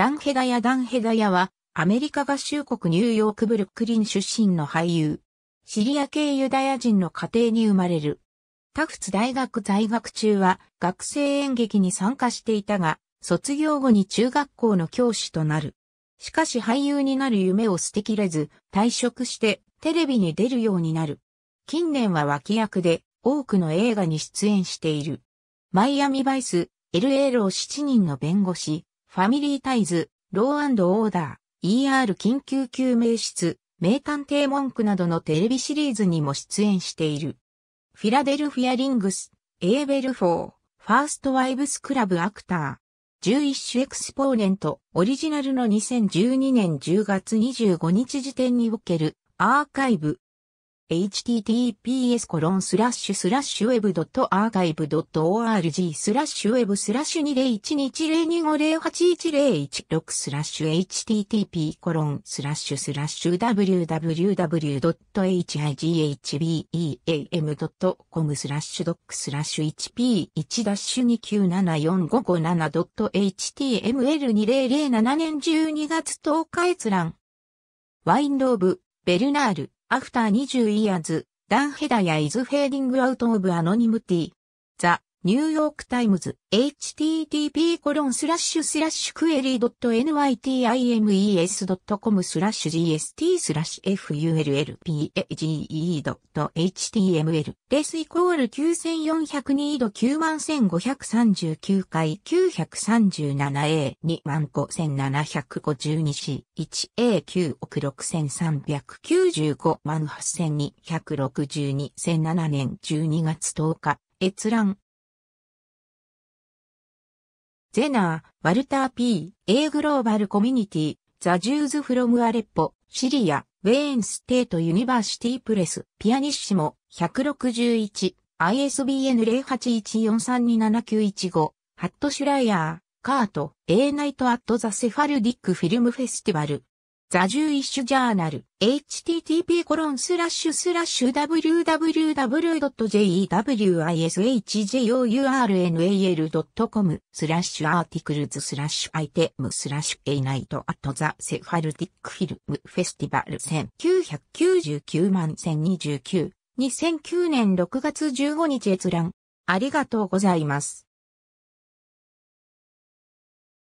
ダンヘダヤ・ダンヘダヤは、アメリカ合衆国ニューヨークブルックリン出身の俳優。シリア系ユダヤ人の家庭に生まれる。タフツ大学在学中は学生演劇に参加していたが、卒業後に中学校の教師となる。しかし俳優になる夢を捨てきれず、退職してテレビに出るようになる。近年は脇役で多くの映画に出演している。マイアミバイス、LA ロー7人の弁護士、ファミリータイズ、ローオーダー、ER 緊急救命室、名探偵文句などのテレビシリーズにも出演している。フィラデルフィアリングス、エーベルフォー、ファーストワイブスクラブアクター、11種エクスポーネント、オリジナルの2012年10月25日時点におけるアーカイブ、https コロンスラッシュスラッシュ web.archive.org スラッシュ web スラッシュ2 0 1 2 1 0 2 5 0 8 1 0 1 6スラッシュ http コロンスラッシュスラッシュ www.highbeam.com スラッシュドックスラッシュ1 p 1 2 9 7 4 5 5 7 h t m l 2 0 0 7年12月10日閲覧ワインローブ、ベルナールアフター20イヤーズ、ダンヘダやイズフェーディングアウトオブアノニムティ。ザ・ニューヨークタイムズ、http コロンスラッシュスラッシュクエリー .nytimes.com スラッシュ gst スラッシュ fulpage.html l レスイコール9402度91539回 937A25752C1A9 億6395万8262 0 0 7年12月10日閲覧ゼナー、ワルター P、A グローバルコミュニティ、ザ・ジューズ・フロム・アレッポ、シリア、ウェーン・ステート・ユニバーシティ・プレス、ピアニッシモ、161、ISBN 0814327915、ハットシュライヤー、カート、A ナイト・アット・ザ・セファルディック・フィルム・フェスティバル、ザ・ジューイッシュ・ジャーナル、http コロンスラッシュスラッシュ www.jewishjournal.com スラッシュアーティクルズスラッシュアイテムスラッシュエイナイトアットザ・セファルティックフィルムフェスティバル1999万1029 2009年6月15日閲覧ありがとうございます。